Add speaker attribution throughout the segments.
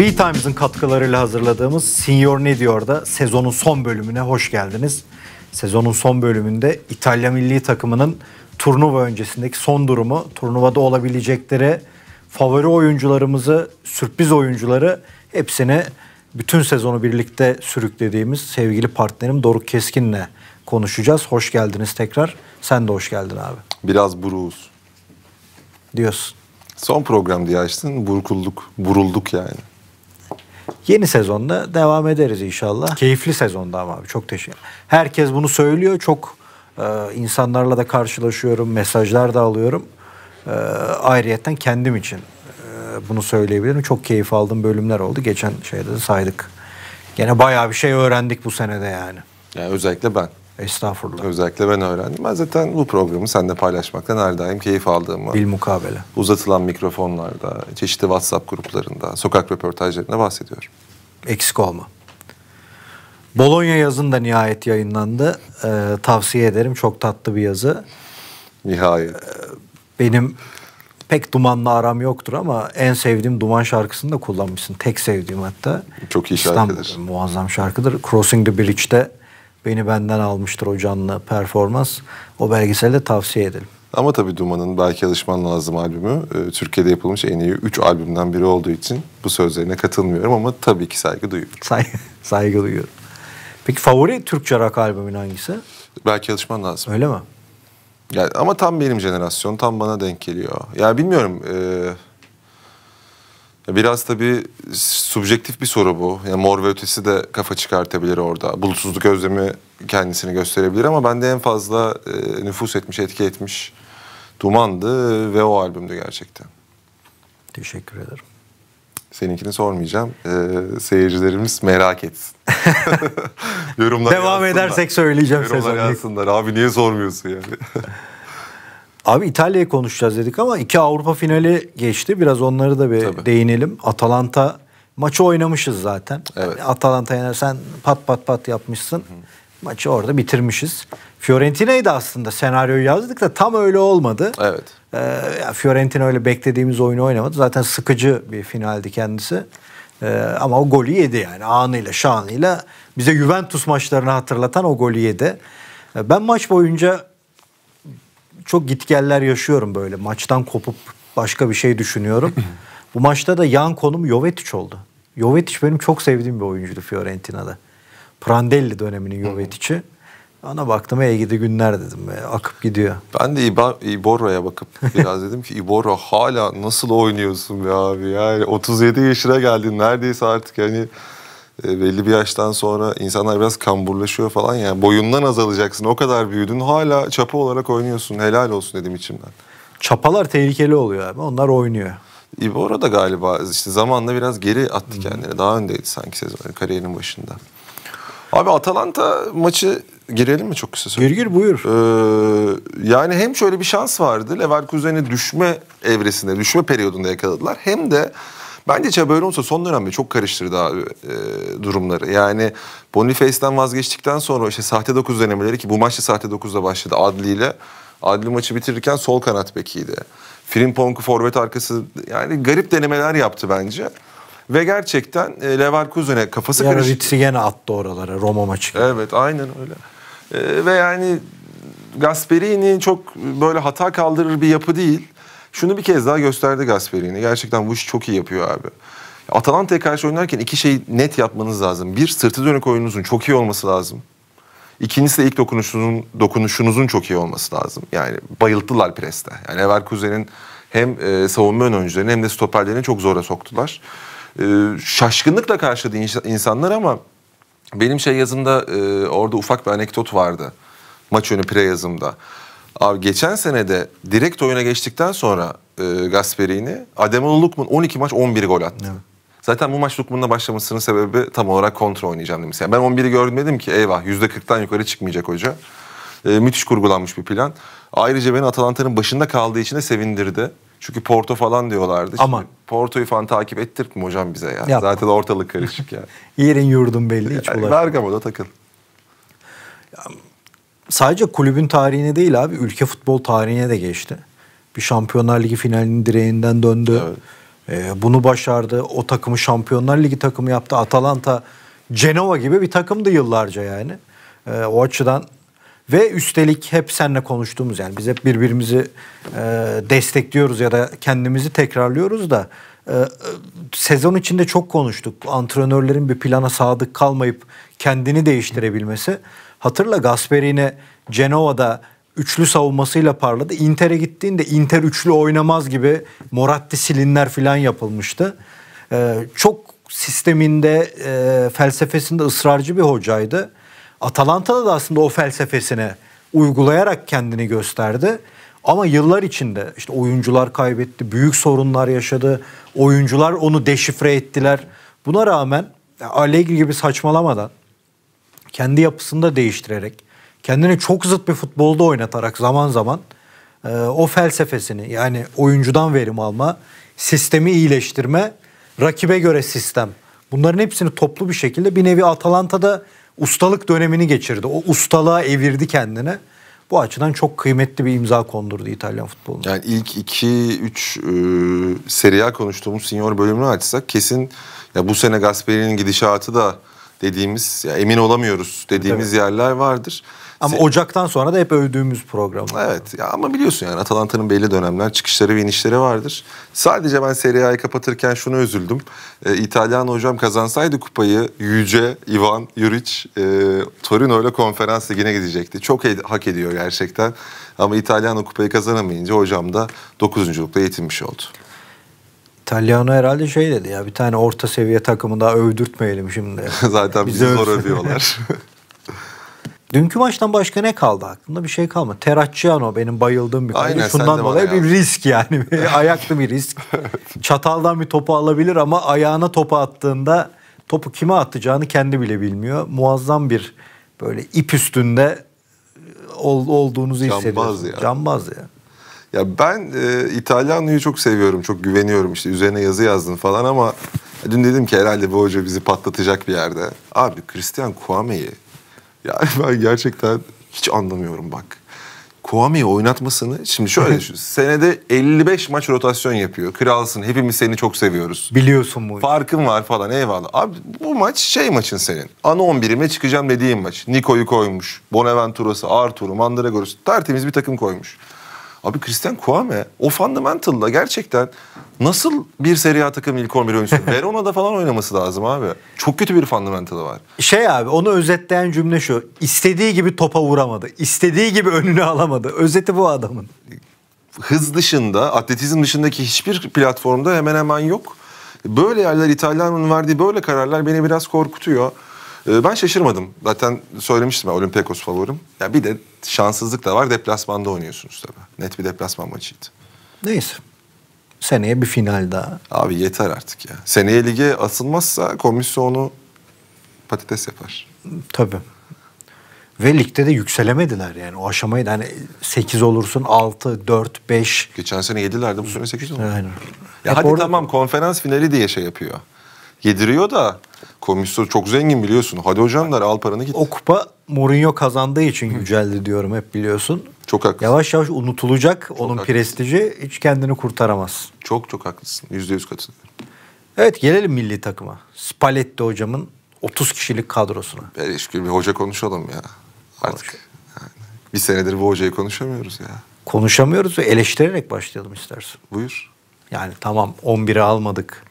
Speaker 1: B-Times'ın katkılarıyla hazırladığımız Senior Ne Diyor'da sezonun son bölümüne hoş geldiniz. Sezonun son bölümünde İtalya milli takımının turnuva öncesindeki son durumu, turnuvada olabilecekleri, favori oyuncularımızı, sürpriz oyuncuları hepsini bütün sezonu birlikte sürüklediğimiz sevgili partnerim Doruk Keskin'le konuşacağız. Hoş geldiniz tekrar. Sen de hoş geldin abi.
Speaker 2: Biraz buruğuz. Diyorsun. Son program diye açtın. Burkulduk, burulduk yani.
Speaker 1: Yeni sezonda devam ederiz inşallah. Keyifli sezonda ama abi çok teşekkür Herkes bunu söylüyor. Çok e, insanlarla da karşılaşıyorum. Mesajlar da alıyorum. E, ayrıyetten kendim için e, bunu söyleyebilirim. Çok keyif aldığım bölümler oldu. Geçen şeyde de saydık. Gene bayağı bir şey öğrendik bu senede yani. yani özellikle ben. Estağfurullah. Özellikle ben öğrendim. Ben zaten bu programı
Speaker 2: seninle paylaşmaktan her daim keyif aldığımı... Bil mukabele. Uzatılan mikrofonlarda, çeşitli WhatsApp gruplarında, sokak röportajlarında bahsediyorum. Eksik olma.
Speaker 1: Bologna yazın da nihayet yayınlandı. Ee, tavsiye ederim. Çok tatlı bir yazı. Nihayet. Ee, benim pek dumanla aram yoktur ama en sevdiğim duman şarkısını da kullanmışsın. Tek sevdiğim hatta. Çok iyi şarkıdır. İstanbul'da muazzam şarkıdır. Crossing the Bridge'de Beni benden almıştır o canlı performans. O belgeseli de tavsiye edelim.
Speaker 2: Ama tabii Duman'ın belki alışman lazım albümü e, Türkiye'de yapılmış en iyi 3 albümden biri olduğu için bu sözlerine katılmıyorum ama tabii ki saygı duyuyorum.
Speaker 1: Saygı, saygı
Speaker 2: duyuyorum. Peki
Speaker 1: favori Türkçe rock
Speaker 2: albümün hangisi? Belki alışman lazım. Öyle mi? Ya, ama tam benim jenerasyon, tam bana denk geliyor. Ya bilmiyorum... E Biraz tabii subjektif bir soru bu. Yani mor ve ötesi de kafa çıkartabilir orada. Bulutsuzluk özlemi kendisini gösterebilir ama bende en fazla e, nüfus etmiş, etki etmiş Duman'dı ve o albümdü gerçekten. Teşekkür ederim. Seninkini sormayacağım. Ee, seyircilerimiz merak etsin.
Speaker 1: Yorumlar Devam edersek söyleyeceğim. Yorumlar yazsınlar. Abi niye sormuyorsun yani? Abi İtalya'yı konuşacağız dedik ama iki Avrupa finali geçti. Biraz onları da bir Tabii. değinelim. Atalanta maçı oynamışız zaten. Evet. Yani sen pat pat pat yapmışsın. Hı. Maçı orada bitirmişiz. Fiorentina'yı aslında senaryoyu yazdık da tam öyle olmadı. Evet. Ee, Fiorentina öyle beklediğimiz oyunu oynamadı. Zaten sıkıcı bir finaldi kendisi. Ee, ama o golü yedi yani anıyla şanıyla. Bize Juventus maçlarını hatırlatan o golü yedi. Ee, ben maç boyunca çok gitgeller yaşıyorum böyle. Maçtan kopup başka bir şey düşünüyorum. Bu maçta da yan konum Jovetic oldu. Jovetic benim çok sevdiğim bir oyuncuydu Fiorentina'da. Prandelli döneminin Jovetic'i. Ona baktım ey gidi günler dedim. akıp gidiyor.
Speaker 2: Ben de Iborra'ya bakıp biraz dedim ki Iborra hala nasıl oynuyorsun be abi? Yani 37 yaşına geldin neredeyse artık yani e, belli bir yaştan sonra insanlar biraz kamburlaşıyor falan yani boyundan azalacaksın o kadar büyüdün hala çapa olarak oynuyorsun helal olsun dedim içimden.
Speaker 1: Çapalar tehlikeli oluyor abi onlar oynuyor.
Speaker 2: İbora e, da galiba işte zamanla biraz geri attı hmm. kendini daha öndeydi sanki sezonun kariyerinin başında. Abi Atalanta maçı girelim mi çok kısa? Gir gir buyur. Ee, yani hem şöyle bir şans vardı Leverkusen'i düşme evresinde, düşme periyodunda yakaladılar. Hem de Bence Xabi Alonso son dönemde çok karıştırdı abi e, durumları. Yani Boniface'den vazgeçtikten sonra işte sahte 9 denemeleri ki bu maçta sahte 9'da başladı Adli ile. Adli maçı bitirirken sol kanat bekiydi. Frimpong forvet arkası yani garip denemeler yaptı bence. Ve gerçekten e, Leverkusen'e kafası yani karıştı.
Speaker 1: Ritsi gene attı oralara Roma maçı.
Speaker 2: Evet aynen öyle. E, ve yani Gasperini çok böyle hata kaldırır bir yapı değil. Şunu bir kez daha gösterdi Gasperini. Gerçekten bu iş çok iyi yapıyor abi. Atalanta'ya karşı oynarken iki şeyi net yapmanız lazım. Bir, sırtı dönük oyununuzun çok iyi olması lazım. İkincisi de ilk dokunuşunuzun, dokunuşunuzun çok iyi olması lazım. Yani bayılttılar preste. Yani Leverkusen'in hem e, savunma ön oyuncularını hem de stoperlerini çok zora soktular. E, şaşkınlıkla karşıladı insanlar ama benim şey yazımda e, orada ufak bir anekdot vardı. Maç önü pre yazımda. Abi geçen sene de direkt oyuna geçtikten sonra e, Gasperini Ademola Lukman 12 maç 11 gol attı. Evet. Zaten bu maç Lukman'la başlamasının sebebi tam olarak kontra oynayacağım demiş. Yani ben 11'i görmedim ki eyvah %40'tan yukarı çıkmayacak hoca. E, müthiş kurgulanmış bir plan. Ayrıca beni Atalanta'nın başında kaldığı için de sevindirdi. Çünkü Porto falan diyorlardı. Ama Şimdi Porto'yu falan takip ettirtme hocam bize ya. Yapma. Zaten ortalık karışık ya.
Speaker 1: Yerin yurdun belli hiç yani, Bergamo'da takıl. Ya, sadece kulübün tarihine değil abi ülke futbol tarihine de geçti. Bir Şampiyonlar Ligi finalinin direğinden döndü. Evet. Ee, bunu başardı. O takımı Şampiyonlar Ligi takımı yaptı. Atalanta Cenova gibi bir takımdı yıllarca yani. Ee, o açıdan ve üstelik hep seninle konuştuğumuz yani biz hep birbirimizi e, destekliyoruz ya da kendimizi tekrarlıyoruz da e, sezon içinde çok konuştuk. Antrenörlerin bir plana sadık kalmayıp kendini değiştirebilmesi. Hatırla Gasperini Cenova'da üçlü savunmasıyla parladı. Inter'e gittiğinde Inter üçlü oynamaz gibi Moratti silinler falan yapılmıştı. Ee, çok sisteminde, e, felsefesinde ısrarcı bir hocaydı. Atalanta'da da aslında o felsefesine uygulayarak kendini gösterdi. Ama yıllar içinde işte oyuncular kaybetti, büyük sorunlar yaşadı. Oyuncular onu deşifre ettiler. Buna rağmen Allegri gibi saçmalamadan kendi yapısını da değiştirerek, kendini çok zıt bir futbolda oynatarak zaman zaman e, o felsefesini yani oyuncudan verim alma, sistemi iyileştirme, rakibe göre sistem. Bunların hepsini toplu bir şekilde bir nevi Atalanta'da ustalık dönemini geçirdi. O ustalığa evirdi kendine. Bu açıdan çok kıymetli bir imza kondurdu İtalyan
Speaker 2: futboluna. Yani ilk 2-3 e, Serie A konuştuğumuz senior bölümünü açsak kesin ya bu sene Gasperi'nin gidişatı da dediğimiz ya emin olamıyoruz dediğimiz evet. yerler vardır.
Speaker 1: Ama Se Ocak'tan sonra da hep övdüğümüz program. Evet ya
Speaker 2: ama biliyorsun yani Atalanta'nın belli dönemler çıkışları ve inişleri vardır. Sadece ben Serie A'yı kapatırken şunu üzüldüm. E, İtalyan hocam kazansaydı kupayı Yüce, Ivan, Juric, e, Torino ile konferans ligine gidecekti. Çok hak ediyor gerçekten. Ama İtalyan o kupayı kazanamayınca hocam da 9. yetinmiş oldu.
Speaker 1: İtalyano herhalde şey dedi ya bir tane orta seviye takımı daha övdürtmeyelim şimdi. Zaten bizi zor övüyorlar. Dünkü maçtan başka ne kaldı aklında Bir şey kalmadı. Terracciano benim bayıldığım bir konu. Şundan dolayı bir risk yani. Ayaklı bir risk. Çataldan bir topu alabilir ama ayağına topu attığında topu kime atacağını kendi bile bilmiyor. Muazzam bir böyle ip üstünde ol, olduğunuzu Cambaz Ya. Cambaz ya.
Speaker 2: Ya ben e, İtalyano'yu çok seviyorum, çok güveniyorum. işte üzerine yazı yazdın falan ama dün dedim ki herhalde bu hoca bizi patlatacak bir yerde. Abi Christian Kouame'yi yani ben gerçekten hiç anlamıyorum bak. Kouame'yi oynatmasını
Speaker 1: şimdi şöyle düşün.
Speaker 2: senede 55 maç rotasyon yapıyor. Kralsın hepimiz seni çok seviyoruz.
Speaker 1: Biliyorsun bu.
Speaker 2: Farkın var falan eyvallah. Abi bu maç şey maçın senin. Ana 11'ime çıkacağım dediğim maç. Niko'yu koymuş. Bonaventura'sı, Artur'u, Mandragor'u tertemiz bir takım koymuş. Abi Christian Kwame o fundamental'la gerçekten nasıl bir Serie A takım ilk 11 oyuncusu? Verona da falan oynaması lazım abi. Çok kötü bir fundamental'ı var.
Speaker 1: Şey abi onu özetleyen cümle şu. İstediği gibi topa vuramadı. İstediği gibi önünü alamadı. Özeti bu adamın.
Speaker 2: Hız dışında, atletizm dışındaki hiçbir platformda hemen hemen yok. Böyle yerler İtalya'nın verdiği böyle kararlar beni biraz korkutuyor. Ee, ben şaşırmadım. Zaten söylemiştim ben Olympiakos favorim. Ya bir de şanssızlık da var. Deplasmanda oynuyorsunuz tabii. Net bir deplasman maçıydı.
Speaker 1: Neyse. Seneye bir final daha. Abi yeter
Speaker 2: artık ya. Seneye lige asılmazsa komisyonu patates yapar.
Speaker 1: Tabii. Ve ligde de yükselemediler yani. O aşamayı da hani 8 olursun 6, 4, 5. Geçen sene 7'lerdi bu sene 8 oldu. Aynen. Ya Hep hadi orada...
Speaker 2: tamam konferans finali diye şey yapıyor yediriyor da komisyon çok zengin biliyorsun. Hadi hocamlar al paranı
Speaker 1: git. O kupa Mourinho kazandığı için yüceldi diyorum hep biliyorsun. Çok haklısın. Yavaş yavaş unutulacak çok onun haklısın. prestiji hiç kendini kurtaramaz. Çok çok haklısın. Yüzde yüz katılıyorum. Evet gelelim milli takıma. Spalletti hocamın 30 kişilik kadrosuna. Berişkül
Speaker 2: bir hoca konuşalım ya. Artık yani bir senedir bu hocayı konuşamıyoruz ya.
Speaker 1: Konuşamıyoruz ve eleştirerek başlayalım istersen. Buyur. Yani tamam 11'i almadık.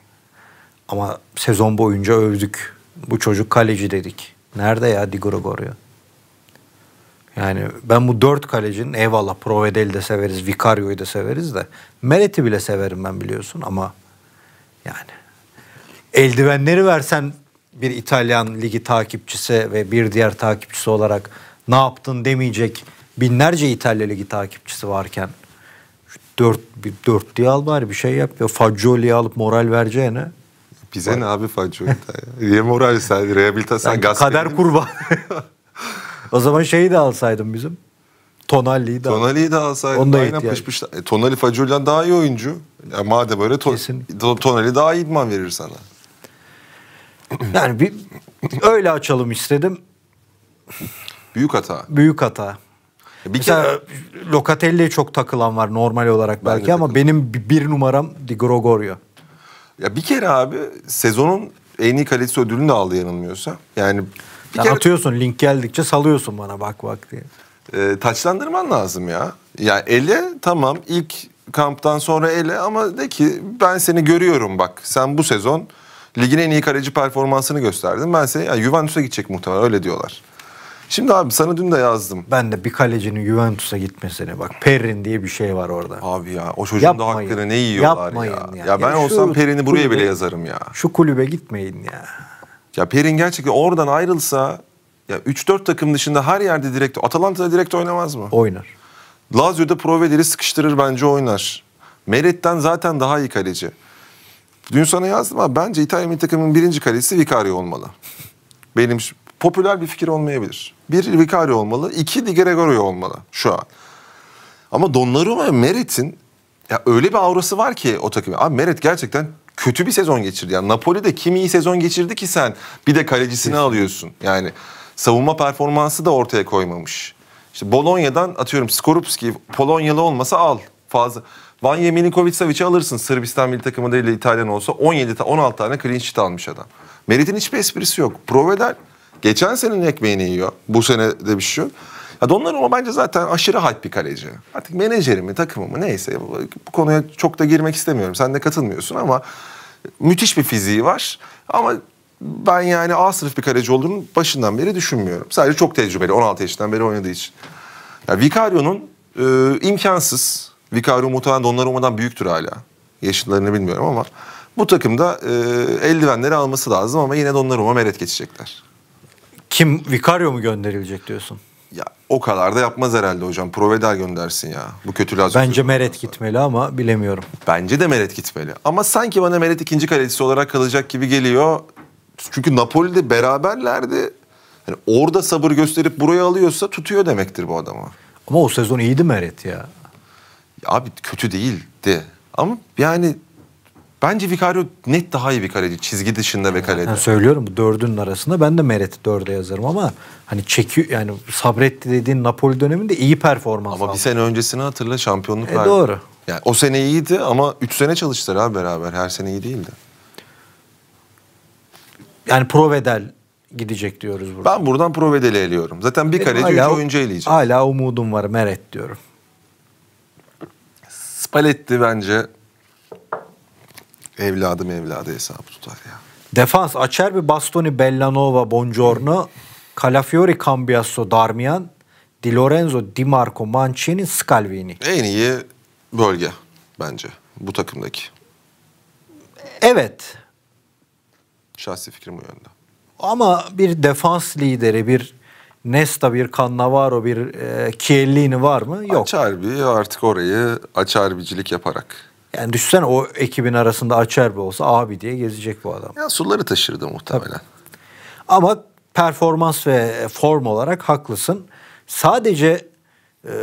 Speaker 1: Ama sezon boyunca övdük. Bu çocuk kaleci dedik. Nerede ya Di Gregorio? Yani ben bu dört kalecinin eyvallah Provedeli de severiz, Vicario'yu da severiz de Meret'i bile severim ben biliyorsun ama yani eldivenleri versen bir İtalyan ligi takipçisi ve bir diğer takipçisi olarak ne yaptın demeyecek binlerce İtalya ligi takipçisi varken dört, bir, dört diye al bari bir şey yap ya Fagioli'yi alıp moral vereceğine bize Var. ne abi Facu
Speaker 2: Yemoral sen rehabilitasyon yani gazeteci. Kader
Speaker 1: kurban. o zaman şeyi de alsaydım bizim. Tonali'yi de Tonali'yi de alsaydım. Onu da Aynen yani.
Speaker 2: pış E, Tonali Facu'yla daha iyi oyuncu. Ya madem öyle to Kesinlikle. Tonali daha iyi
Speaker 1: idman verir sana. Yani bir öyle açalım istedim. Büyük hata. Büyük hata. E, bir Mesela kere... Lokatelli'ye çok takılan var normal olarak ben belki ama takıldım. benim bir numaram Di Gregorio. Ya bir
Speaker 2: kere abi sezonun en iyi kalitesi ödülünü de aldı yanılmıyorsa. Yani bir kere...
Speaker 1: atıyorsun link geldikçe salıyorsun bana bak bak
Speaker 2: diye. E, taçlandırman lazım ya. Ya ele tamam ilk kamptan sonra ele ama de ki ben seni görüyorum bak. Sen bu sezon ligin en iyi kaleci performansını gösterdin. Ben seni yani Juventus'a gidecek muhtemelen öyle diyorlar.
Speaker 1: Şimdi abi sana dün de yazdım. Ben de bir kalecinin Juventus'a gitmesine bak. Perrin diye bir şey var orada. Abi ya o çocuğun yapmayın, da hakkını ne yiyorlar yapmayın ya. Yani. Ya Ya ben ya olsam Perrin'i buraya kulübe, bile yazarım ya. Şu kulübe gitmeyin ya.
Speaker 2: Ya Perrin gerçekten oradan ayrılsa ya 3-4 takım dışında her yerde direkt Atalanta'da direkt oynamaz mı? Oynar. Lazio'da Provederi sıkıştırır bence oynar. Meret'ten zaten daha iyi kaleci. Dün sana yazdım ama bence İtalya milli takımının birinci kalesi Vicario olmalı. Benim popüler bir fikir olmayabilir. Bir Vicario olmalı, iki Di Gregorio olmalı şu an. Ama Donnarumma ve Meret'in ya öyle bir aurası var ki o takım. Abi Meret gerçekten kötü bir sezon geçirdi. Yani Napoli'de kim iyi sezon geçirdi ki sen bir de kalecisini Kesin. alıyorsun. Yani savunma performansı da ortaya koymamış. İşte Bolonya'dan atıyorum Skorupski Polonyalı olmasa al fazla. Vanya Milinkovic-Savic'i alırsın Sırbistan milli takımı değil İtalyan olsa 17 16 tane clean sheet almış adam. Merit'in hiçbir esprisi yok. Provedel Geçen senenin ekmeğini yiyor. Bu sene de bir şey yok. Ya Donnarumma bence zaten aşırı hype bir kaleci. Artık menajeri mi takımı mı neyse bu konuya çok da girmek istemiyorum. Sen de katılmıyorsun ama müthiş bir fiziği var. Ama ben yani A sınıf bir kaleci olduğunu başından beri düşünmüyorum. Sadece çok tecrübeli 16 yaşından beri oynadığı için. Yani Vicario'nun e, imkansız. Vicario muhtemelen Donnarumma'dan büyüktür hala. Yaşlarını bilmiyorum ama bu takımda e, eldivenleri alması lazım ama yine Donnarumma meret geçecekler.
Speaker 1: Kim Vicario mu gönderilecek diyorsun?
Speaker 2: Ya o kadar da yapmaz herhalde hocam. Provedel göndersin ya. Bu
Speaker 1: kötü lazım. Bence Meret gitmeli ama bilemiyorum. Bence de Meret gitmeli.
Speaker 2: Ama sanki bana Meret ikinci kalecisi olarak kalacak gibi geliyor. Çünkü Napoli'de beraberlerdi. Yani orada sabır gösterip buraya alıyorsa tutuyor demektir bu adama.
Speaker 1: Ama o sezon iyiydi Meret ya. ya
Speaker 2: abi kötü değildi. Ama yani Bence Vicario net daha iyi bir kaleci çizgi dışında ve kalede. Yani söylüyorum
Speaker 1: bu dördünün arasında ben de Meret'i dörde yazarım ama hani çeki yani Sabretti dediğin Napoli döneminde iyi performans Ama aldı. bir sene öncesini hatırla
Speaker 2: şampiyonluk e, verdi. Doğru. Yani o sene iyiydi ama üç sene çalıştılar abi beraber her sene iyi değildi. Yani Provedel gidecek diyoruz burada. Ben buradan Provedel'i eliyorum. Zaten bir e, kaleci üç oyuncu
Speaker 1: eleyeceğim. Hala umudum var Meret diyorum.
Speaker 2: Spalletti bence Evladım evladı
Speaker 1: hesabı tutar ya. Defans açar bir Bastoni, Bellanova, Bongiorno, Calafiori, Cambiasso, Darmian, Di Lorenzo, Di Marco, Mancini, Scalvini. En
Speaker 2: iyi bölge bence bu takımdaki. Evet. Şahsi fikrim bu yönde.
Speaker 1: Ama bir defans lideri, bir Nesta, bir Cannavaro, bir e, Chiellini var mı? Yok. Açar bir artık orayı açar bicilik yaparak yani düşsen o ekibin arasında açar bir olsa abi diye gezecek bu adam. Ya suları taşırdı muhtemelen. Tabii. Ama performans ve form olarak haklısın. Sadece e,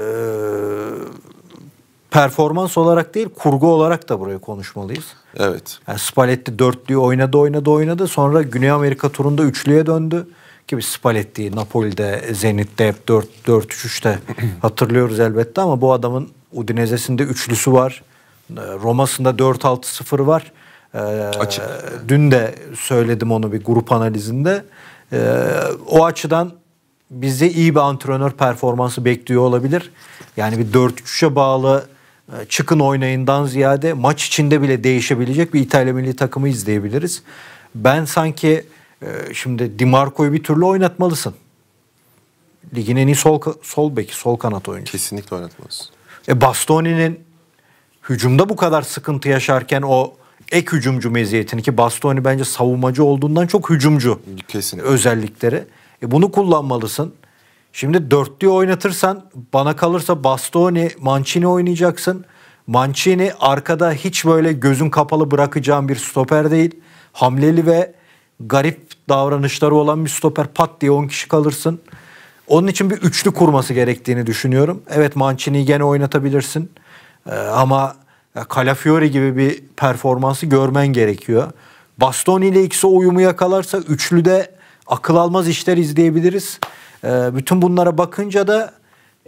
Speaker 1: performans olarak değil kurgu olarak da buraya konuşmalıyız. Evet. Yani Spalletti dörtlüyü oynadı oynadı oynadı. Sonra Güney Amerika turunda üçlüye döndü. gibi Spalletti Napoli'de, Zenit'te hep 4-3-3'te hatırlıyoruz elbette ama bu adamın Udinese'sinde üçlüsü var. Ee, Roma'sında 4-6-0 var. Ee, Açık. Dün de söyledim onu bir grup analizinde. Ee, o açıdan bize iyi bir antrenör performansı bekliyor olabilir. Yani bir 4-3'e bağlı e, çıkın oynayından ziyade maç içinde bile değişebilecek bir İtalya milli takımı izleyebiliriz. Ben sanki e, şimdi Dimarco'yu bir türlü oynatmalısın. Ligin en iyi sol, sol beki, sol kanat oyuncusu. Kesinlikle oynatmalısın. E Bastoni'nin hücumda bu kadar sıkıntı yaşarken o ek hücumcu meziyetini ki Bastoni bence savunmacı olduğundan çok hücumcu Kesin. özellikleri. E bunu kullanmalısın. Şimdi dörtlü oynatırsan bana kalırsa Bastoni, Mancini oynayacaksın. Mancini arkada hiç böyle gözün kapalı bırakacağım bir stoper değil. Hamleli ve garip davranışları olan bir stoper pat diye 10 kişi kalırsın. Onun için bir üçlü kurması gerektiğini düşünüyorum. Evet Mancini'yi gene oynatabilirsin. Ee, ama e, Calafiori gibi bir performansı görmen gerekiyor. Bastoni ile ikisi uyumu yakalarsa üçlüde akıl almaz işler izleyebiliriz. Ee, bütün bunlara bakınca da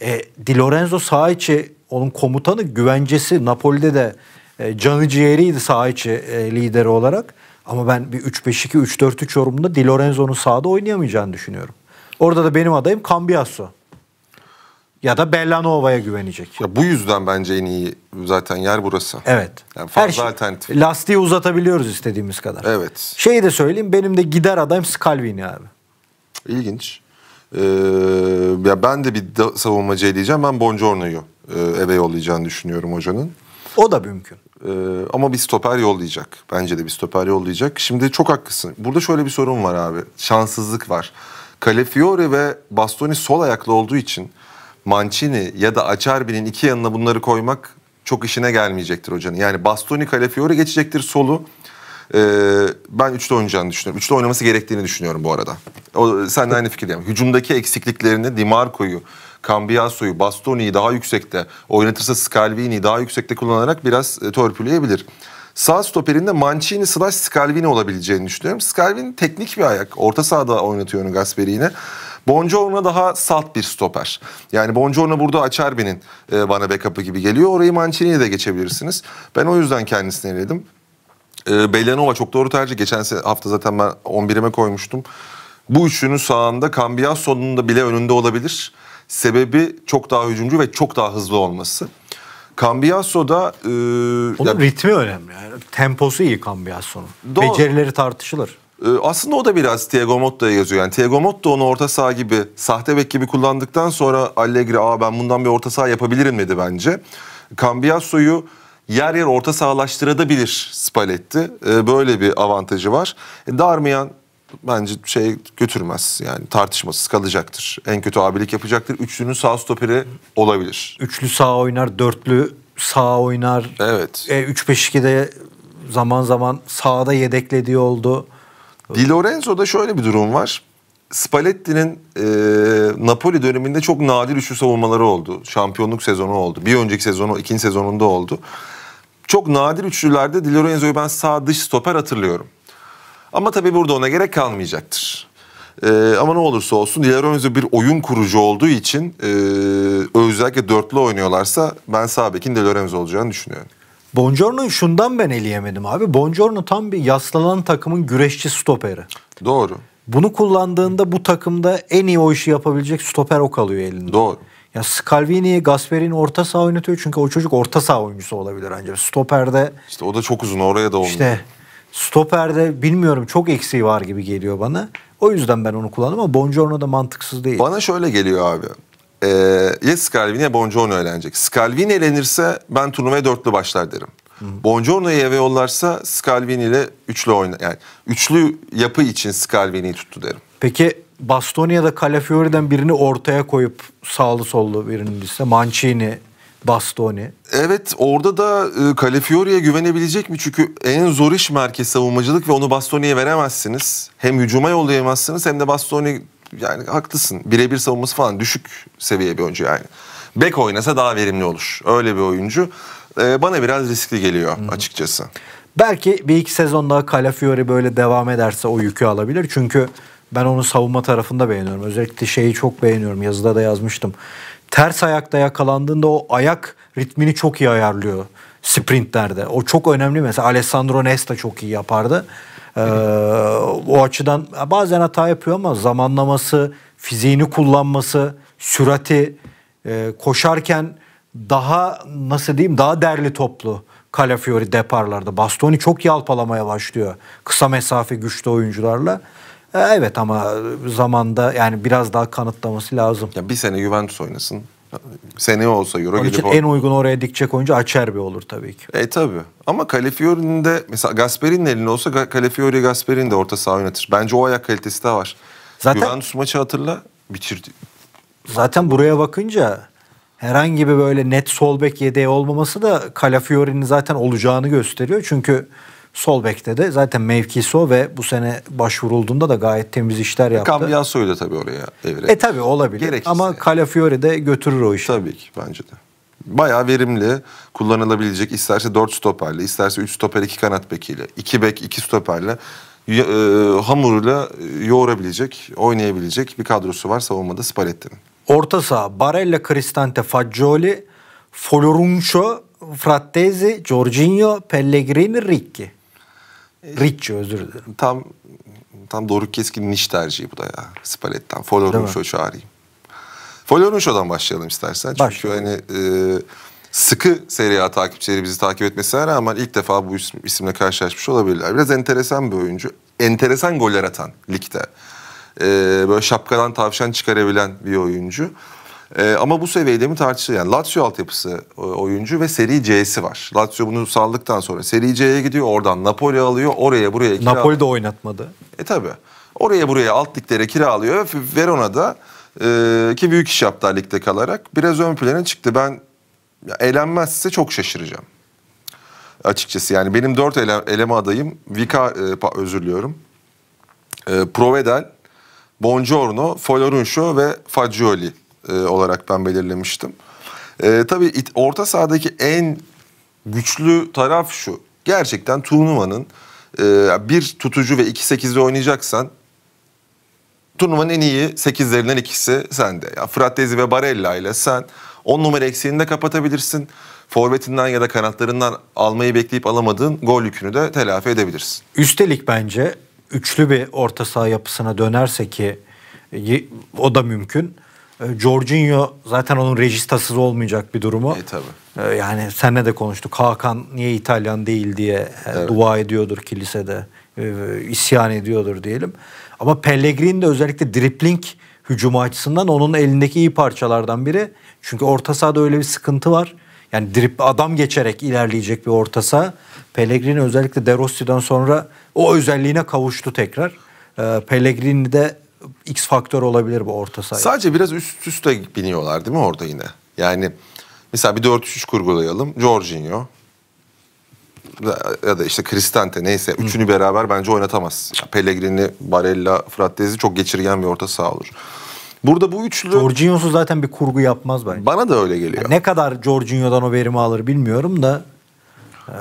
Speaker 1: e, Di Lorenzo saha içi onun komutanı güvencesi Napoli'de de e, canı ciğeriydi saha içi e, lideri olarak. Ama ben bir 3-5-2, 3-4-3 yorumunda Di Lorenzo'nun sahada oynayamayacağını düşünüyorum. Orada da benim adayım Cambiasso ya da Bellanova'ya güvenecek. Ya bu yüzden
Speaker 2: bence en iyi zaten yer burası. Evet. Yani fazla Her şey, alternatif. Lastiği
Speaker 1: uzatabiliyoruz istediğimiz kadar. Evet. Şeyi de söyleyeyim benim de gider adayım Scalvini abi. İlginç.
Speaker 2: Ee, ya ben de bir da savunmacı eleyeceğim. Ben Boncorno'yu e, eve yollayacağını düşünüyorum hocanın.
Speaker 1: O da mümkün.
Speaker 2: Ee, ama bir stoper yollayacak. Bence de bir stoper yollayacak. Şimdi çok haklısın. Burada şöyle bir sorun var abi. Şanssızlık var. Calafiori ve Bastoni sol ayaklı olduğu için Mancini ya da Acerbi'nin iki yanına bunları koymak çok işine gelmeyecektir hocanın. Yani Bastoni Calafiori geçecektir solu. Ee, ben üçlü oynayacağını düşünüyorum. Üçlü oynaması gerektiğini düşünüyorum bu arada. O, sen de aynı fikirdeyim. Hücumdaki eksikliklerini Dimarco'yu, Cambiaso'yu, Bastoni'yi daha yüksekte oynatırsa Scalvini'yi daha yüksekte kullanarak biraz e, törpüleyebilir. Sağ stoperinde Mancini slash Scalvini olabileceğini düşünüyorum. Scalvini teknik bir ayak. Orta sahada oynatıyor onu Gasperi Boncorno daha salt bir stoper. Yani Boncorno burada açar benim e, bana backup'ı gibi geliyor. Orayı Mancini'ye de geçebilirsiniz. Ben o yüzden kendisini eledim. E, Bellanova çok doğru tercih. Geçen hafta zaten ben 11'ime koymuştum. Bu üçünün sağında Cambiasso'nun da bile önünde olabilir. Sebebi çok daha hücumcu ve çok daha hızlı olması.
Speaker 1: Cambiasso E, Onun ya, ritmi önemli. Yani. Temposu iyi Cambiasso'nun. Becerileri tartışılır.
Speaker 2: Ee, aslında o da biraz Thiago Motta'ya yazıyor. Yani Thiago Motta onu orta saha gibi, sahte bek gibi kullandıktan sonra Allegri aa ben bundan bir orta saha yapabilirim dedi bence. Cambiasoyu yer yer orta sahalaştırabilir Spalletti. Ee, böyle bir avantajı var. E, Darmian bence şey götürmez. Yani tartışmasız kalacaktır. En kötü abilik yapacaktır. Üçlünün sağ stoperi olabilir.
Speaker 1: Üçlü sağ oynar, dörtlü sağ oynar. Evet. E, 3-5-2'de zaman zaman sağda yedeklediği oldu.
Speaker 2: Di Lorenzo'da şöyle bir durum var. Spalletti'nin e, Napoli döneminde çok nadir üçlü savunmaları oldu. Şampiyonluk sezonu oldu. Bir önceki sezonu, ikinci sezonunda oldu. Çok nadir üçlülerde Di Lorenzo'yu ben sağ dış stoper hatırlıyorum. Ama tabii burada ona gerek kalmayacaktır. E, ama ne olursa olsun Di Lorenzo bir oyun kurucu olduğu için e, özellikle dörtlü oynuyorlarsa ben sağ
Speaker 1: bekin Di Lorenzo olacağını düşünüyorum. Bongiorno'yu şundan ben eleyemedim abi. Bongiorno tam bir yaslanan takımın güreşçi stoperi. Doğru. Bunu kullandığında bu takımda en iyi o işi yapabilecek stoper o kalıyor elinde. Doğru. Ya Scalvini, Gasperini orta saha oynatıyor çünkü o çocuk orta saha oyuncusu olabilir ancak. Stoperde
Speaker 2: İşte o da çok uzun oraya da olmuyor. İşte
Speaker 1: stoperde bilmiyorum çok eksiği var gibi geliyor bana. O yüzden ben onu kullandım ama Bongiorno da mantıksız değil.
Speaker 2: Bana şöyle geliyor abi e, ya Scalvini ya Boncorno elenecek. Scalvini elenirse ben turnuvaya dörtlü başlar derim. Boncorno'yu eve yollarsa Scalvini ile üçlü oyna yani üçlü yapı için Scalvini'yi tuttu derim.
Speaker 1: Peki Bastoni ya da Calafiori'den birini ortaya koyup sağlı sollu birini ise Mancini, Bastoni.
Speaker 2: Evet orada da e, Calafiori'ye güvenebilecek mi? Çünkü en zor iş merkez savunmacılık ve onu Bastoni'ye veremezsiniz. Hem hücuma yollayamazsınız hem de Bastoni yani haklısın. Birebir savunması falan düşük seviye bir oyuncu yani. Bek oynasa daha verimli olur. Öyle bir oyuncu. Ee, bana biraz riskli geliyor Hı-hı. açıkçası.
Speaker 1: Belki bir iki sezon daha Calafiori böyle devam ederse o yükü alabilir. Çünkü ben onu savunma tarafında beğeniyorum. Özellikle şeyi çok beğeniyorum. Yazıda da yazmıştım. Ters ayakta yakalandığında o ayak ritmini çok iyi ayarlıyor sprintlerde. O çok önemli mesela Alessandro Nesta çok iyi yapardı. Ee, o açıdan bazen hata yapıyor ama zamanlaması, fiziğini kullanması, sürati, e, koşarken daha nasıl diyeyim daha derli toplu. Calafiori deparlarda. Bastoni çok yalpalamaya başlıyor. Kısa mesafe güçlü oyuncularla. E, evet ama zamanda yani biraz daha kanıtlaması lazım. Ya bir sene Juventus oynasın.
Speaker 2: Seneye olsa Euro Onun gelip... en
Speaker 1: uygun oraya dikecek oyuncu bir olur tabii ki.
Speaker 2: E tabii. Ama Calafiori'nin de mesela Gasperi'nin elinde olsa Calafiori Gasperi'nin de orta saha oynatır. Bence o ayak kalitesi de var.
Speaker 1: Zaten Juventus maçı hatırla bitirdi. Zaten buraya bakınca herhangi bir böyle net sol bek yedeği olmaması da Calafiori'nin zaten olacağını gösteriyor. Çünkü Sol bekte de zaten mevkisi o ve bu sene başvurulduğunda da gayet temiz işler yaptı.
Speaker 2: Cambiaso'yu da tabii oraya devre. E
Speaker 1: tabii olabilir Gerekirse. ama Calafiori de götürür o işi. Tabii ki bence de.
Speaker 2: Bayağı verimli kullanılabilecek isterse 4 stoperle, isterse 3 stoper 2 kanat bekiyle, 2 bek 2 stoperle e, hamuruyla yoğurabilecek, oynayabilecek bir kadrosu var
Speaker 1: savunmada Spalletti'nin. Orta saha Barella, Cristante, Fagioli, Floruncio, Frattesi, Jorginho, Pellegrini, Ricci. Riccio özür dilerim. Tam
Speaker 2: tam doğru keskin niş tercihi bu da ya. Spalletti'den. Folorun Show çağırayım. Folorun Show'dan başlayalım istersen. Çünkü Başla. hani e, sıkı seri A takipçileri bizi takip etmesine rağmen ilk defa bu isim, isimle karşılaşmış olabilirler. Biraz enteresan bir oyuncu. Enteresan goller atan ligde. E, böyle şapkadan tavşan çıkarabilen bir oyuncu. E, ama bu seviyede mi tartışılıyor? Yani Lazio altyapısı e, oyuncu ve Seri C'si var. Lazio bunu saldıktan sonra Seri C'ye gidiyor. Oradan Napoli alıyor. Oraya buraya kiralıyor. Napoli de
Speaker 1: oynatmadı.
Speaker 2: E tabi. Oraya buraya alt liglere kiralıyor. Verona'da e, ki büyük iş yaptı ligde kalarak biraz ön plana çıktı. Ben ya, eğlenmezse çok şaşıracağım. Açıkçası yani benim dört ele, eleme adayım Vika e, özür diliyorum. E, Provedel, Bongiorno, Folorunşo ve Fagioli e, olarak ben belirlemiştim. E, tabii orta sahadaki en güçlü taraf şu. Gerçekten turnuvanın e, bir tutucu ve iki sekizde oynayacaksan turnuvanın en iyi sekizlerinden ikisi sende. Ya Fratezi ve Barella ile sen on numara eksiğini de kapatabilirsin. Forvetinden ya da kanatlarından almayı bekleyip alamadığın gol yükünü de telafi edebilirsin.
Speaker 1: Üstelik bence üçlü bir orta saha yapısına dönerse ki o da mümkün. E, Jorginho zaten onun rejistasız olmayacak bir durumu. E tabi. E, yani senle de konuştuk. Hakan niye İtalyan değil diye e, evet. dua ediyordur kilisede. isyan ediyordur diyelim. Ama Pellegrini de özellikle dripling hücumu açısından onun elindeki iyi parçalardan biri. Çünkü orta sahada öyle bir sıkıntı var. Yani drip adam geçerek ilerleyecek bir orta saha. Pellegrini özellikle De Rossi'den sonra o özelliğine kavuştu tekrar. Pellegrini de X faktör olabilir bu orta sayı.
Speaker 2: Sadece biraz üst üste biniyorlar değil mi orada yine? Yani mesela bir 4-3 kurgulayalım. Jorginho ya da işte Cristante neyse Hı. üçünü beraber bence oynatamaz. Pellegrini, Barella, Frattesi çok geçirgen bir orta saha olur. Burada
Speaker 1: bu üçlü... Jorginho'su zaten bir kurgu yapmaz bence. Bana da öyle geliyor. Yani ne kadar Jorginho'dan o verimi alır bilmiyorum da. Ee...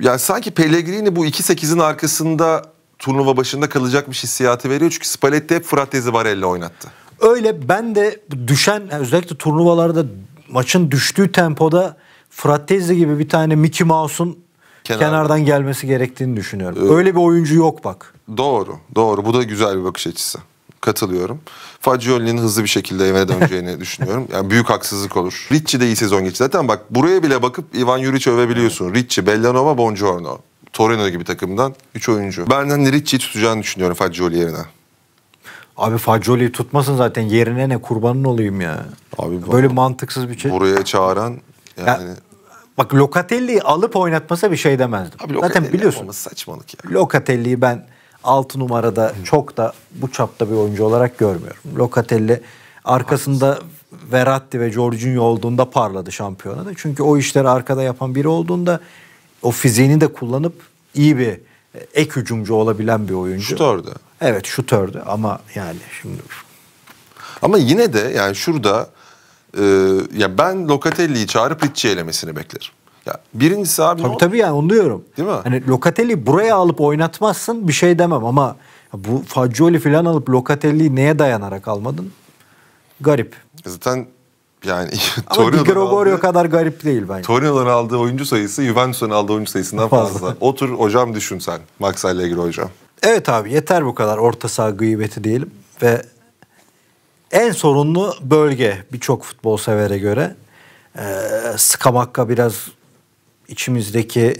Speaker 1: Yani sanki Pellegrini bu 2-8'in arkasında
Speaker 2: turnuva başında kalacakmış hissiyatı veriyor. Çünkü Spalletti hep Fratezi Barella oynattı.
Speaker 1: Öyle ben de düşen özellikle turnuvalarda maçın düştüğü tempoda Fratezi gibi bir tane Mickey Mouse'un kenardan. kenardan gelmesi gerektiğini düşünüyorum. Ee, Öyle bir oyuncu
Speaker 2: yok bak. Doğru, doğru. Bu da güzel bir bakış açısı. Katılıyorum. Fagioli'nin hızlı bir şekilde eve döneceğini düşünüyorum. Yani büyük haksızlık olur. Ricci de iyi sezon geçti. Zaten bak buraya bile bakıp Ivan Juric övebiliyorsun. Ricci, Bellanova, Bongiorno. Torino gibi takımdan 3 oyuncu. Ben hani Ricci'yi tutacağını düşünüyorum Fagioli yerine.
Speaker 1: Abi Fagioli'yi tutmasın zaten yerine ne kurbanın olayım ya. Abi Böyle mantıksız bir şey. Buraya çağıran yani... Ya, bak Locatelli'yi alıp oynatmasa bir şey demezdim. Abi, zaten biliyorsun. Saçmalık ya. Locatelli'yi ben 6 numarada Hı. çok da bu çapta bir oyuncu olarak görmüyorum. Locatelli arkasında Veratti ve Jorginho olduğunda parladı şampiyonada. Çünkü o işleri arkada yapan biri olduğunda o fiziğini de kullanıp iyi bir e, ek hücumcu olabilen bir oyuncu. Şutördü. Evet şutördü ama yani şimdi. Ama
Speaker 2: yine de yani şurada e, ya ben Locatelli'yi çağırıp Ricci elemesini beklerim.
Speaker 1: Ya birincisi abi tabii, tabii yani onu diyorum. Değil mi? Hani Locatelli buraya alıp oynatmazsın bir şey demem ama bu Fagioli falan alıp Locatelli'yi neye dayanarak almadın? Garip.
Speaker 2: E zaten yani Ama Di Gregorio aldığı,
Speaker 1: kadar garip değil bence.
Speaker 2: Torino'dan aldığı oyuncu sayısı Juventus'un aldığı oyuncu sayısından fazla. Otur hocam düşün sen. Max Allegri hocam.
Speaker 1: Evet abi yeter bu kadar orta saha gıybeti diyelim ve en sorunlu bölge birçok futbol severe göre. Ee, Skamakka biraz içimizdeki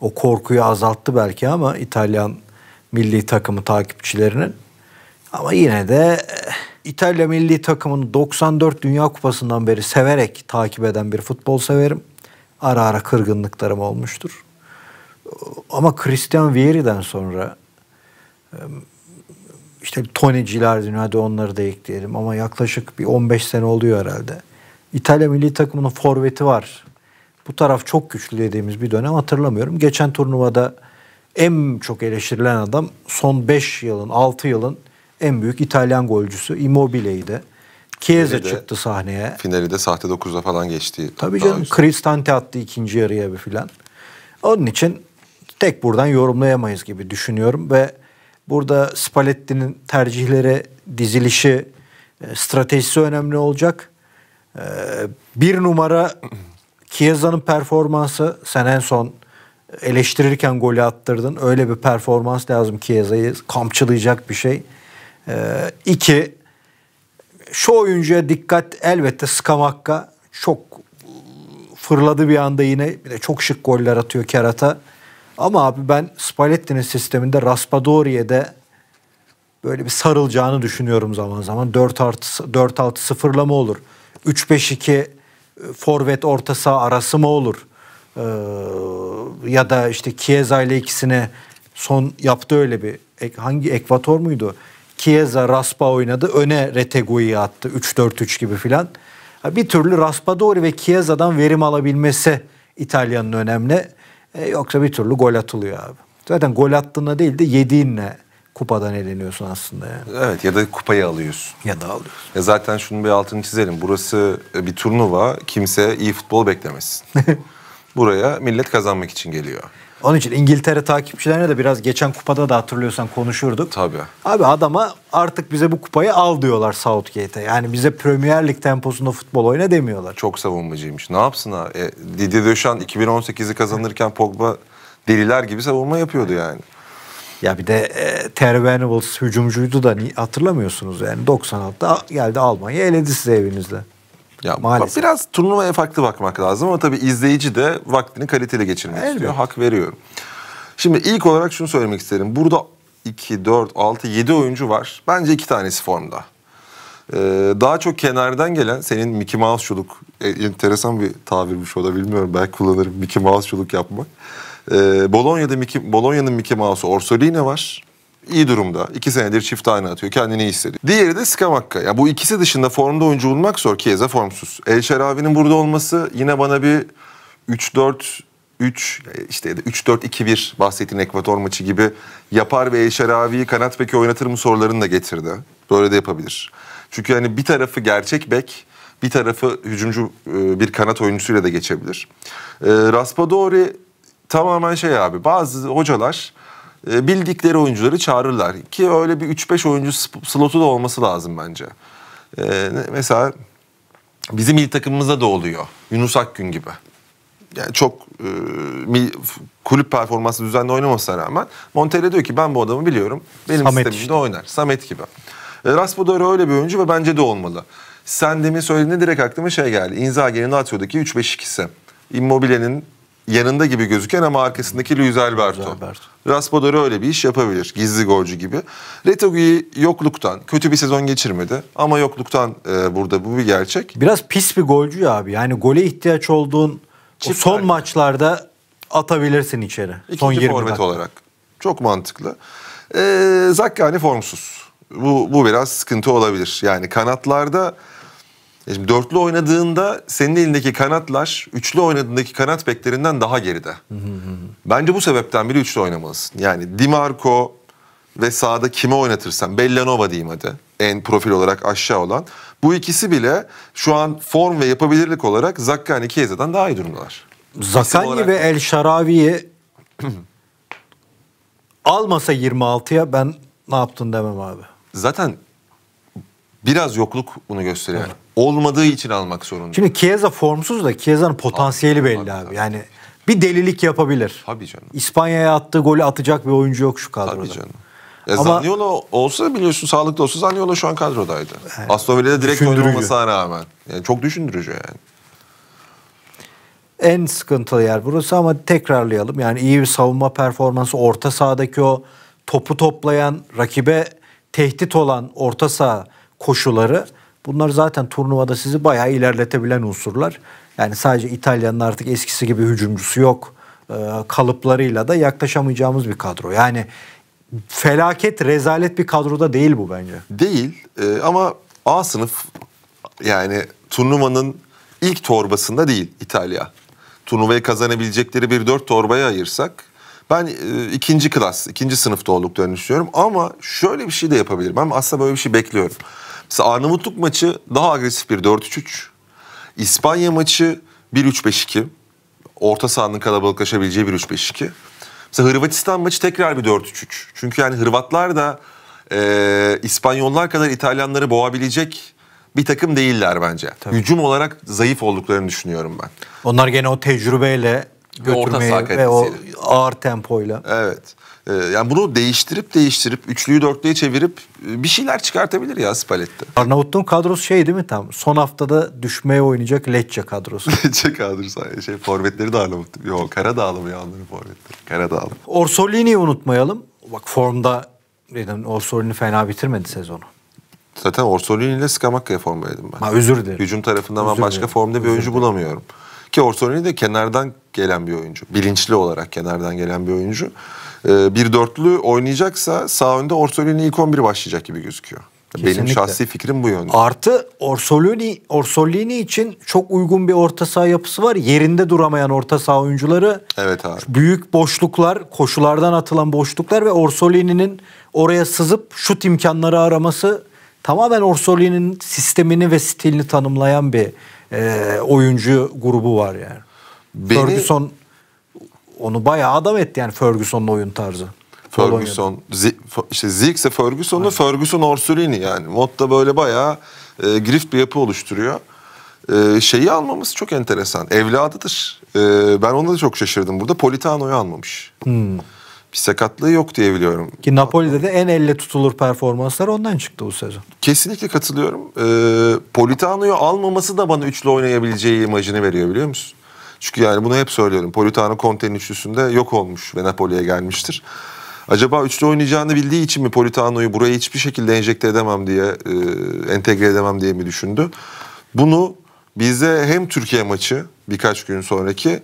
Speaker 1: o korkuyu azalttı belki ama İtalyan milli takımı takipçilerinin. Ama yine de İtalya milli takımını 94 Dünya Kupası'ndan beri severek takip eden bir futbol severim. Ara ara kırgınlıklarım olmuştur. Ama Christian Vieri'den sonra işte Tony Gilardino hadi onları da ekleyelim ama yaklaşık bir 15 sene oluyor herhalde. İtalya milli takımının forveti var. Bu taraf çok güçlü dediğimiz bir dönem hatırlamıyorum. Geçen turnuvada en çok eleştirilen adam son 5 yılın, 6 yılın en büyük İtalyan golcüsü Immobileydi. de.
Speaker 2: Chiesa çıktı sahneye. Finali de sahte 9'da falan geçti. Tabii canım önce.
Speaker 1: Cristante attı ikinci yarıya bir filan. Onun için tek buradan yorumlayamayız gibi düşünüyorum ve burada Spalletti'nin tercihleri, dizilişi, e, stratejisi önemli olacak. E, bir numara Chiesa'nın performansı sen en son eleştirirken golü attırdın. Öyle bir performans lazım Chiesa'yı kamçılayacak bir şey. Ee, iki, şu oyuncuya dikkat elbette Skamakka çok ıı, fırladı bir anda yine. Bir de çok şık goller atıyor Kerata. Ama abi ben Spalletti'nin sisteminde Raspadori'ye de böyle bir sarılacağını düşünüyorum zaman zaman. 4 artı 4 6 sıfırlama olur. 3 5 2 forvet orta saha arası mı olur? Ee, ya da işte Chiesa ile ikisine son yaptı öyle bir hangi Ekvator muydu? Chiesa Raspa oynadı. Öne Retego'yu attı. 3-4-3 gibi filan. Bir türlü Raspadori ve Chiesa'dan verim alabilmesi İtalya'nın önemli. E, yoksa bir türlü gol atılıyor abi. Zaten gol attığında değil de yediğinle kupadan eleniyorsun aslında yani.
Speaker 2: Evet ya da kupayı alıyorsun. Ya da alıyorsun. Ya zaten şunu bir altını çizelim. Burası e, bir turnuva. Kimse iyi futbol beklemesin.
Speaker 1: Buraya millet kazanmak için geliyor. Onun için İngiltere takipçilerine de biraz geçen kupada da hatırlıyorsan konuşurduk. Tabii. Abi adama artık bize bu kupayı al diyorlar Southgate'e. Yani bize Premier Lig temposunda futbol oyna demiyorlar. Çok savunmacıymış. Ne yapsın ha? E, Didier
Speaker 2: Deschamps 2018'i kazanırken Pogba deliler gibi savunma yapıyordu yani. Ya bir
Speaker 1: de e, Terry Venables hücumcuydu da hatırlamıyorsunuz yani 96'da geldi Almanya eledi size evinizde.
Speaker 2: Ya Maalesef. Biraz turnuvaya farklı bakmak lazım ama tabii izleyici de vaktini kaliteli geçirmek Elbette. istiyor. Hak veriyorum. Şimdi ilk olarak şunu söylemek isterim. Burada 2, 4, 6, 7 oyuncu var. Bence iki tanesi formda. Ee, daha çok kenardan gelen senin Mickey Mouseçuluk, e, enteresan bir tabirmiş o da bilmiyorum. Belki kullanırım Mickey Mouseçuluk yapmak. Ee, Bologna'da Mickey, Bologna'nın Mickey Mouse'u Orsolini var iyi durumda. İki senedir çift aynı atıyor. Kendini iyi hissediyor. Diğeri de Skamakka. yani bu ikisi dışında formda oyuncu bulmak zor. Kieza formsuz. El Şerabi'nin burada olması yine bana bir 3-4 3 işte 3-4-2-1 bahsettiğin Ekvator maçı gibi yapar ve El Şerabi'yi kanat peki oynatır mı sorularını da getirdi. Böyle de yapabilir. Çünkü hani bir tarafı gerçek bek, bir tarafı hücumcu e, bir kanat oyuncusuyla da geçebilir. E, Raspadori tamamen şey abi bazı hocalar e, bildikleri oyuncuları çağırırlar. Ki öyle bir 3-5 oyuncu slotu da olması lazım bence. E, mesela bizim il takımımızda da oluyor. Yunus Akgün gibi. Yani çok e, kulüp performansı düzenli oynamasına rağmen Montella diyor ki ben bu adamı biliyorum. Benim Samet sistemimde işte. oynar. Samet gibi. E, Raspadori öyle bir oyuncu ve bence de olmalı. Sen demin söylediğinde direkt aklıma şey geldi. Inzaghi'nin Lazio'daki 3-5-2'si. Immobile'nin yanında gibi gözüken ama arkasındaki Luis Alberto. Raspadori öyle bir iş yapabilir. Gizli golcü gibi. Retogu'yu yokluktan, kötü bir sezon geçirmedi ama yokluktan e, burada bu bir gerçek.
Speaker 1: Biraz pis bir golcü ya abi. Yani gole ihtiyaç olduğun Çift son maçlarda atabilirsin içeri. İkinci son 20 forvet dakika. olarak. Çok mantıklı.
Speaker 2: E, Zakkani formsuz. Bu, bu biraz sıkıntı olabilir. Yani kanatlarda e şimdi dörtlü oynadığında senin elindeki kanatlar üçlü oynadığındaki kanat beklerinden daha geride. Hı hı Bence bu sebepten biri üçlü oynamalısın. Yani Dimarco ve sağda kime oynatırsan Bellanova diyeyim hadi en profil olarak aşağı olan. Bu ikisi bile şu an form ve yapabilirlik olarak Zakkani hani Kieze'den daha iyi durumdalar. Zakkani olarak... ve
Speaker 1: El Şaravi'yi almasa 26'ya ben ne yaptın demem abi. Zaten biraz yokluk bunu gösteriyor. Evet olmadığı için almak zorunda. Şimdi Chiesa formsuz da Chiesa'nın potansiyeli tabii, belli tabii, abi. Yani bir delilik yapabilir. Tabii canım. İspanya'ya attığı golü atacak bir oyuncu yok şu kadroda. Tabii canım.
Speaker 2: E, Ama, Zaniolo olsa biliyorsun sağlıklı olsa Zaniolo şu an kadrodaydı. Yani, Aston Villa'da direkt oynamamasına rağmen. Yani çok düşündürücü yani.
Speaker 1: En sıkıntılı yer burası ama tekrarlayalım. Yani iyi bir savunma performansı, orta sahadaki o topu toplayan, rakibe tehdit olan orta saha koşuları Bunlar zaten turnuvada sizi bayağı ilerletebilen unsurlar. Yani sadece İtalya'nın artık eskisi gibi hücumcusu yok. E, kalıplarıyla da yaklaşamayacağımız bir kadro. Yani felaket, rezalet bir kadroda değil bu bence. Değil e, ama A sınıf
Speaker 2: yani turnuvanın ilk torbasında değil İtalya. Turnuvayı kazanabilecekleri bir dört torbaya ayırsak ben e, ikinci klas, ikinci sınıfta olduklarını düşünüyorum. Ama şöyle bir şey de yapabilirim. Ben aslında böyle bir şey bekliyorum. Mesela Arnavutluk maçı daha agresif bir 4-3-3. İspanya maçı 1-3-5-2. Orta sahanın kalabalıklaşabileceği 1-3-5-2. Mesela Hırvatistan maçı tekrar bir 4-3-3. Çünkü yani Hırvatlar da e, İspanyollar kadar İtalyanları boğabilecek bir takım değiller bence. Tabii. Hücum olarak zayıf olduklarını düşünüyorum ben.
Speaker 1: Onlar gene o tecrübeyle götürmeye orta ve o ağır tempoyla. Evet.
Speaker 2: Ee, yani bunu değiştirip değiştirip üçlüyü dörtlüye çevirip e, bir şeyler çıkartabilir ya Spalletti.
Speaker 1: Arnavutluğun kadrosu şey değil mi tam? Son haftada düşmeye oynayacak Lecce kadrosu. Lecce kadrosu. Şey, forvetleri de
Speaker 2: Arnavut. Yok Karadağlı mı ya onların forvetleri? Karadağlı.
Speaker 1: Orsolini'yi unutmayalım. Bak formda dedim Orsolini fena bitirmedi sezonu.
Speaker 2: Zaten Orsolini ile Skamakka'ya form ben. Ha, özür dilerim. Hücum tarafından özür ben başka dilerim. formda bir özür oyuncu dilerim. bulamıyorum. Ki Orsolini de kenardan gelen bir oyuncu. Bilinçli olarak kenardan gelen bir oyuncu. Ee, bir dörtlü oynayacaksa sağ önde Orsolini ilk 11 başlayacak gibi gözüküyor. Kesinlikle. Benim şahsi fikrim bu yönde.
Speaker 1: Artı Orsolini, Orsolini için çok uygun bir orta saha yapısı var. Yerinde duramayan orta saha oyuncuları. Evet abi. Büyük boşluklar, koşulardan atılan boşluklar ve Orsolini'nin oraya sızıp şut imkanları araması tamamen Orsolini'nin sistemini ve stilini tanımlayan bir e, oyuncu grubu var yani. Beni, Ferguson onu bayağı adam etti yani Ferguson'un oyun tarzı.
Speaker 2: Ferguson, Z, işte Ziggs'e Ferguson'u Ferguson Orsolini yani. Modda böyle bayağı e, grift bir yapı oluşturuyor. E, şeyi almamız çok enteresan. Evladıdır. E, ben ona da çok şaşırdım. Burada Politano'yu almamış. Hmm bir sakatlığı yok diye biliyorum.
Speaker 1: Ki Napoli'de de en elle tutulur performanslar ondan çıktı bu sezon.
Speaker 2: Kesinlikle katılıyorum. Ee, Politano'yu almaması da bana üçlü oynayabileceği imajını veriyor biliyor musun? Çünkü yani bunu hep söylüyorum. Politano Conte'nin üçlüsünde yok olmuş ve Napoli'ye gelmiştir. Acaba üçlü oynayacağını bildiği için mi Politano'yu buraya hiçbir şekilde enjekte edemem diye, e, entegre edemem diye mi düşündü? Bunu bize hem Türkiye maçı birkaç gün sonraki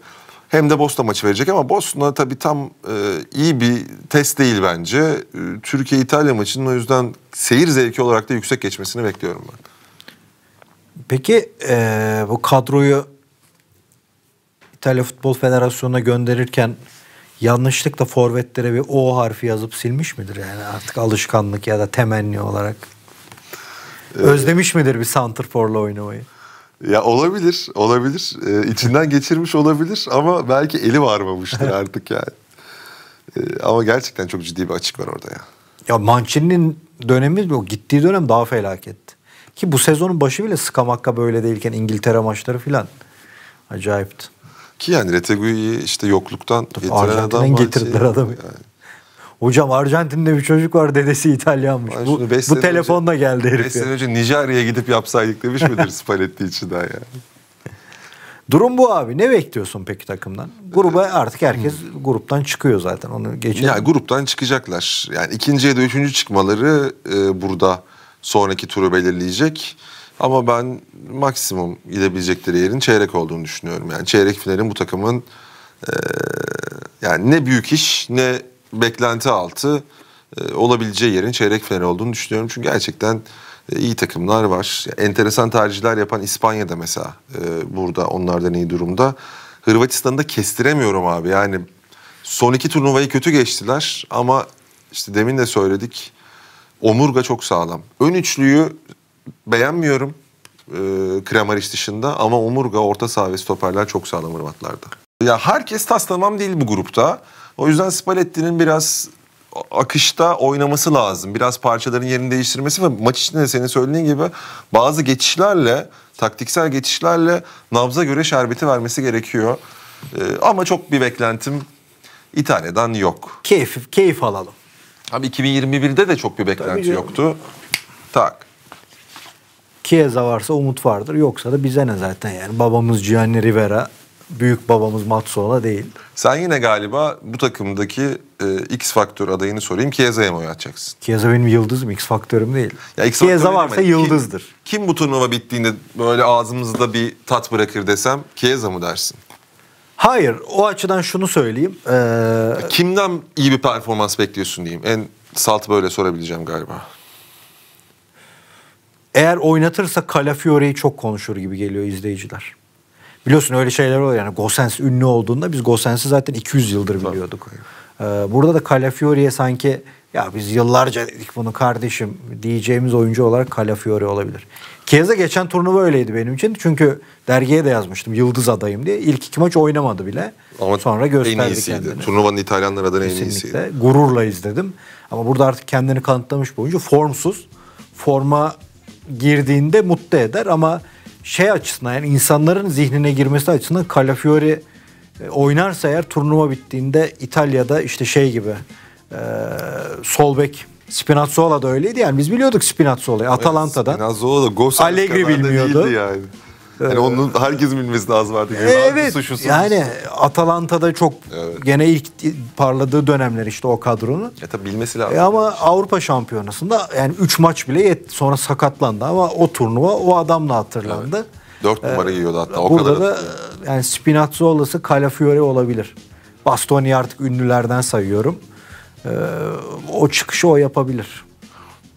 Speaker 2: hem de Boston maçı verecek ama Boston'a tabii tam e, iyi bir test değil bence. E, Türkiye-İtalya maçının o yüzden seyir zevki olarak da yüksek geçmesini bekliyorum ben.
Speaker 1: Peki e, bu kadroyu İtalya Futbol Federasyonu'na gönderirken yanlışlıkla forvetlere bir O harfi yazıp silmiş midir? Yani artık alışkanlık ya da temenni olarak. E, Özlemiş midir bir santrforla oynamayı?
Speaker 2: Ya olabilir, olabilir. Ee, içinden geçirmiş olabilir ama belki eli varmamıştır artık yani. Ee, ama gerçekten çok ciddi bir açık var orada ya.
Speaker 1: Ya Mancini'nin dönemi, o gittiği dönem daha felaketti. Ki bu sezonun başı bile Skamakka böyle değilken İngiltere maçları filan acayipti. Ki yani
Speaker 2: Retegui'yi işte yokluktan Tabii getiren adam. getirdiler adamı. Yani.
Speaker 1: Hocam Arjantin'de bir çocuk var dedesi İtalyanmış. bu, bu telefonla önce, geldi herif. 5 sene
Speaker 2: önce Nijerya'ya gidip yapsaydık
Speaker 1: demiş midir Spalletti için daha ya? Durum bu abi. Ne bekliyorsun peki takımdan? Gruba ee, artık herkes gruptan çıkıyor zaten. Onu geçelim. Yani gruptan çıkacaklar. Yani
Speaker 2: ikinci ya da üçüncü çıkmaları e, burada sonraki turu belirleyecek. Ama ben maksimum gidebilecekleri yerin çeyrek olduğunu düşünüyorum. Yani çeyrek finalin bu takımın e, yani ne büyük iş ne beklenti altı e, olabileceği yerin çeyrek final olduğunu düşünüyorum. Çünkü gerçekten e, iyi takımlar var. Enteresan tercihler yapan İspanya'da mesela e, burada onlardan iyi durumda. Hırvatistan'da kestiremiyorum abi. Yani son iki turnuvayı kötü geçtiler ama işte demin de söyledik. Omurga çok sağlam. Ön üçlüyü beğenmiyorum e, Kramaric dışında ama omurga, orta saha ve stoperler çok sağlam Hırvatlarda. Ya herkes taslamam değil bu grupta. O yüzden Spalletti'nin biraz akışta oynaması lazım. Biraz parçaların yerini değiştirmesi ve maç içinde de senin söylediğin gibi bazı geçişlerle, taktiksel geçişlerle nabza göre şerbeti vermesi gerekiyor. Ee, ama çok bir beklentim İtalya'dan yok. Keyif, keyif alalım. Abi 2021'de de çok bir beklenti yoktu. Tak.
Speaker 1: Kieza varsa umut vardır. Yoksa da bize ne zaten yani. Babamız Gianni Rivera büyük babamız Matsuola değil.
Speaker 2: Sen yine galiba bu takımdaki e, X faktör adayını sorayım. Chiesa'ya mı
Speaker 1: oynatacaksın? Chiesa benim yıldızım, X faktörüm değil. Ya X Chiesa varsa mi? yıldızdır.
Speaker 2: Kim, kim bu turnuva bittiğinde böyle ağzımızda bir tat bırakır desem Chiesa mı dersin?
Speaker 1: Hayır, o açıdan şunu söyleyeyim. Ee...
Speaker 2: Kimden iyi bir performans bekliyorsun diyeyim. En
Speaker 1: salt böyle sorabileceğim galiba. Eğer oynatırsa Calafiori'yi çok konuşur gibi geliyor izleyiciler. Biliyorsun öyle şeyler oluyor yani Gosens ünlü olduğunda biz Gosens'i zaten 200 yıldır biliyorduk. Ee, burada da Calafiori'ye sanki ya biz yıllarca dedik bunu kardeşim diyeceğimiz oyuncu olarak Calafiori olabilir. Keza geçen turnuva öyleydi benim için. Çünkü dergiye de yazmıştım yıldız adayım diye. İlk iki maç oynamadı bile.
Speaker 2: Ama Sonra gösterdi en iyisiydi. kendini. Turnuvanın İtalyanlar adına Kesinlikle. en iyisiydi.
Speaker 1: Gururla izledim. Ama burada artık kendini kanıtlamış bir oyuncu. Formsuz. Forma girdiğinde mutlu eder ama şey açısından yani insanların zihnine girmesi açısından Calafiori e, oynarsa eğer turnuva bittiğinde İtalya'da işte şey gibi e, sol bek Spinazzola da öyleydi yani biz biliyorduk Spinazzola'yı Atalanta'da Evet,
Speaker 2: Spinazzola gol Allegri bilmiyordu. yani. Yani onun herkesin bilmesi lazım artık. E, evet. Suçlusu. Yani
Speaker 1: Atalanta'da çok evet. gene ilk parladığı dönemler işte o kadronun. E tabi bilmesi lazım. E, ama yani. Avrupa Şampiyonası'nda yani 3 maç bile yet sonra sakatlandı ama o turnuva o adamla hatırlandı.
Speaker 2: Evet. E, numara ee, giyiyordu hatta. O burada kadar da
Speaker 1: yani Spinazzola'sı Calafiore olabilir. Bastoni artık ünlülerden sayıyorum. Ee, o çıkışı o yapabilir.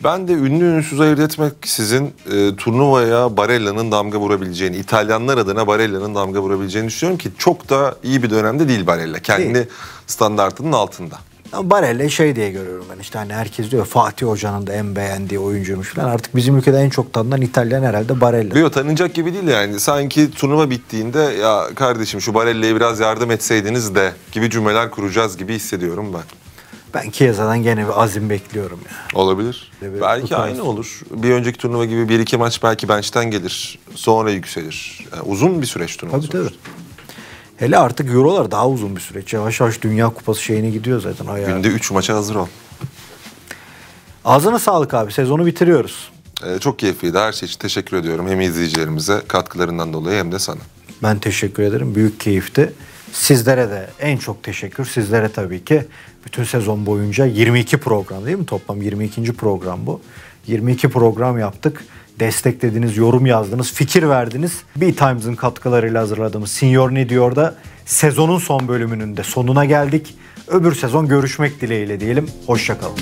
Speaker 2: Ben de ünlü ünsüz ayırt etmek sizin e, turnuvaya Barella'nın damga vurabileceğini, İtalyanlar adına Barella'nın damga vurabileceğini düşünüyorum ki çok da iyi bir dönemde değil Barella. Kendi Değil. standartının altında.
Speaker 1: Ama Barella şey diye görüyorum ben işte hani herkes diyor Fatih Hoca'nın da en beğendiği oyuncuymuş falan. Artık bizim ülkede en çok tanınan İtalyan herhalde Barella.
Speaker 2: Yok tanınacak gibi değil yani. Sanki turnuva bittiğinde ya kardeşim şu Barella'ya biraz yardım etseydiniz de gibi cümleler kuracağız gibi hissediyorum ben.
Speaker 1: Ben Kiyaza'dan gene bir azim bekliyorum ya.
Speaker 2: Yani. Olabilir. Evet, belki aynı olur. Bir önceki turnuva gibi bir iki maç belki bench'ten gelir. Sonra yükselir. Yani uzun bir süreç turnuva. Tabii tabii.
Speaker 1: Hele artık Euro'lar daha uzun bir süreç. Yavaş yavaş Dünya Kupası şeyine gidiyor zaten. Ayağı.
Speaker 2: Günde 3 maça hazır ol.
Speaker 1: Ağzına sağlık abi. Sezonu bitiriyoruz.
Speaker 2: Ee, çok keyifliydi. Her şey için teşekkür ediyorum. Hem izleyicilerimize katkılarından dolayı hem de sana.
Speaker 1: Ben teşekkür ederim. Büyük keyifti. Sizlere de en çok teşekkür. Sizlere tabii ki bütün sezon boyunca 22 program değil mi? Toplam 22. program bu. 22 program yaptık. Desteklediniz, yorum yazdınız, fikir verdiniz. B-Times'ın katkılarıyla hazırladığımız Senior Ne Diyor'da sezonun son bölümünün de sonuna geldik. Öbür sezon görüşmek dileğiyle diyelim. Hoşçakalın.